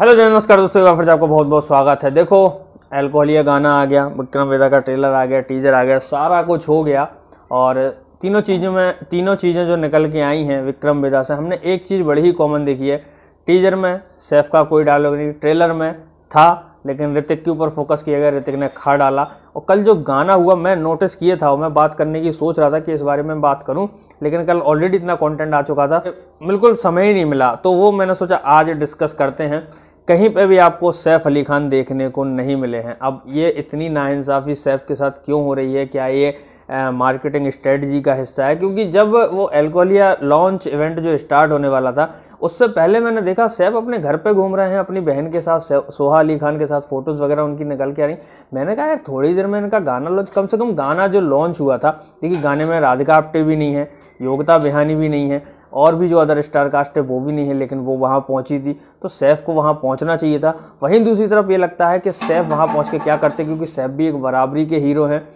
hello जय नमस्कार दोस्तों फिर आपका बहुत बहुत स्वागत है देखो एल्कोहलिया गाना आ गया विक्रम वेदा का ट्रेलर आ गया टीजर आ गया सारा कुछ हो गया और तीनों चीज़ों में तीनों चीज़ें जो निकल के आई हैं विक्रम वेदा से हमने एक चीज़ बड़ी ही कॉमन देखी है टीजर में सैफ का कोई डायलॉग नहीं ट्रेलर में था लेकिन ऋतिक के ऊपर फोकस किया गया ऋतिक ने खा डाला और कल जो गाना हुआ मैं नोटिस किए था और मैं बात करने की सोच रहा था कि इस बारे में बात करूं लेकिन कल ऑलरेडी इतना कंटेंट आ चुका था बिल्कुल समय ही नहीं मिला तो वो मैंने सोचा आज डिस्कस करते हैं कहीं पे भी आपको सैफ़ अली खान देखने को नहीं मिले हैं अब ये इतनी नाइंसाफ़ी सैफ़ के साथ क्यों हो रही है क्या ये मार्केटिंग स्ट्रेटजी का हिस्सा है क्योंकि जब वो एल्कोलिया लॉन्च इवेंट जो स्टार्ट होने वाला था उससे पहले मैंने देखा सैफ अपने घर पे घूम रहे हैं अपनी बहन के साथ सोहा अली खान के साथ फ़ोटोज़ वगैरह उनकी निकल के आ रही मैंने कहा यार थोड़ी देर में इनका गाना लॉन्च कम से कम गाना जो लॉन्च हुआ था देखिए गाने में राधिका आप्टे भी नहीं है योगता बिहानी भी नहीं है और भी जो अदर स्टार कास्ट है वो भी नहीं है लेकिन वो वहाँ पहुँची थी तो सैफ को वहाँ पहुँचना चाहिए था वहीं दूसरी तरफ ये लगता है कि सैफ वहाँ पहुँच के क्या करते क्योंकि सैफ भी एक बराबरी के हीरो हैं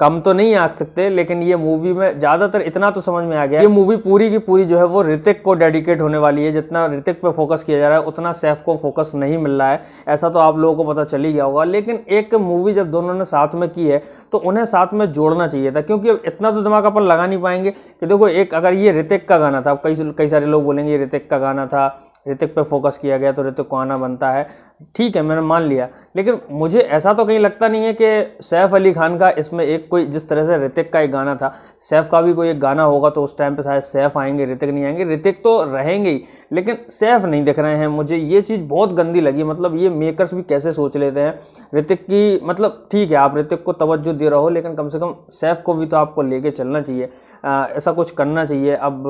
कम तो नहीं आ सकते लेकिन ये मूवी में ज़्यादातर इतना तो समझ में आ गया ये मूवी पूरी की पूरी जो है वो ऋतिक को डेडिकेट होने वाली है जितना ऋतिक पे फोकस किया जा रहा है उतना सैफ को फोकस नहीं मिल रहा है ऐसा तो आप लोगों को पता चल ही गया होगा लेकिन एक मूवी जब दोनों ने साथ में की है तो उन्हें साथ में जोड़ना चाहिए था क्योंकि अब इतना तो दिमाग अपन लगा नहीं पाएंगे कि देखो एक अगर ये ऋतिक का गाना था अब कई कई सारे लोग बोलेंगे ये ऋतिक का गाना था ऋतिक पे फोकस किया गया तो ऋतिक को आना बनता है ठीक है मैंने मान लिया लेकिन मुझे ऐसा तो कहीं लगता नहीं है कि सैफ अली खान का इसमें एक कोई जिस तरह से ऋतिक का एक गाना था सैफ का भी कोई एक गाना होगा तो उस टाइम पे शायद सैफ आएंगे ऋतिक नहीं आएंगे ऋतिक तो रहेंगे ही लेकिन सैफ नहीं दिख रहे हैं मुझे ये चीज़ बहुत गंदी लगी मतलब ये मेकर्स भी कैसे सोच लेते हैं ऋतिक की मतलब ठीक है आप ऋतिक को तवज्जो दे रहे हो लेकिन कम से कम सैफ को भी तो आपको लेके चलना चाहिए ऐसा कुछ करना चाहिए अब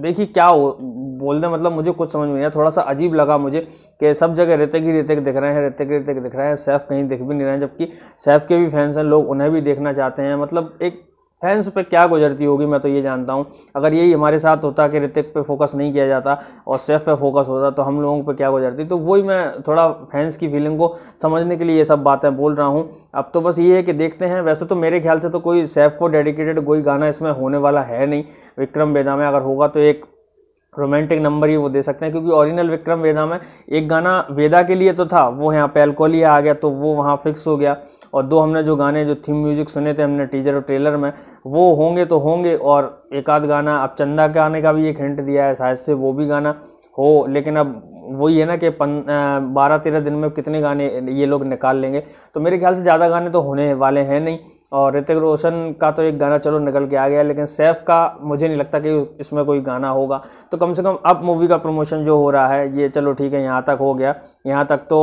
देखिए क्या हो बोलने मतलब मुझे कुछ समझ में नहीं आया थोड़ा सा अजीब लगा मुझे कि सब जगह रहते ही रहते दिख रहे हैं रहते रेतिक रहते दिख रहे हैं सैफ कहीं दिख भी नहीं रहे हैं जबकि सैफ के भी फैंस हैं लोग उन्हें भी देखना चाहते हैं मतलब एक फैंस पे क्या गुजरती होगी मैं तो ये जानता हूँ अगर यही हमारे साथ होता कि ऋतिक पे फोकस नहीं किया जाता और सेफ पे फोकस होता तो हम लोगों पे क्या गुजरती तो वही मैं थोड़ा फैंस की फीलिंग को समझने के लिए ये सब बातें बोल रहा हूँ अब तो बस ये है कि देखते हैं वैसे तो मेरे ख्याल से तो कोई सेफ को डेडिकेटेड कोई गाना इसमें होने वाला है नहीं विक्रम बेदा में अगर होगा तो एक रोमांटिक नंबर ही वो दे सकते हैं क्योंकि ओरिजिनल विक्रम वेदा में एक गाना वेदा के लिए तो था वो यहाँ पे अल्कोलिया आ गया तो वो वहाँ फिक्स हो गया और दो हमने जो गाने जो थीम म्यूजिक सुने थे हमने टीजर और ट्रेलर में वो होंगे तो होंगे और एक आध गाना अब चंदा के आने का भी एक हिंट दिया है शायद से वो भी गाना हो लेकिन अब वही है ना कि पन बारह तेरह दिन में कितने गाने ये लोग निकाल लेंगे तो मेरे ख्याल से ज़्यादा गाने तो होने वाले हैं नहीं और ऋतिक रोशन का तो एक गाना चलो निकल के आ गया लेकिन सैफ का मुझे नहीं लगता कि इसमें कोई गाना होगा तो कम से कम अब मूवी का प्रमोशन जो हो रहा है ये चलो ठीक है यहाँ तक हो गया यहाँ तक तो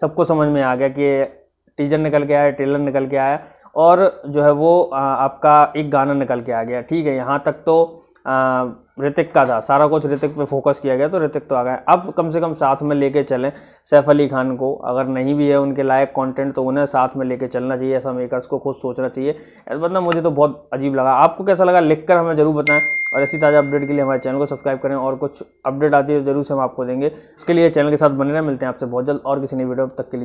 सबको समझ में आ गया कि टीजर निकल के आया ट्रेलर निकल के आया और जो है वो आपका एक गाना निकल के आ गया ठीक है यहाँ तक तो ऋतिक का था सारा कुछ ऋतिक पे फोकस किया गया तो ऋतिक तो आ गया अब कम से कम साथ में लेके चलें सैफ अली खान को अगर नहीं भी है उनके लायक कंटेंट तो उन्हें साथ में लेके चलना चाहिए ऐसा मेकर्स को खुद सोचना चाहिए मतलब मुझे तो बहुत अजीब लगा आपको कैसा लगा लिख कर हमें ज़रूर बताएं और ऐसी ताज़ा अपडेट के लिए हमारे चैनल को सब्सक्राइब करें और कुछ अपडेट आती है ज़रूर से हम आपको देंगे उसके लिए चैनल के साथ बने रहें मिलते हैं आपसे बहुत जल्द और किसी नई वीडियो तक के लिए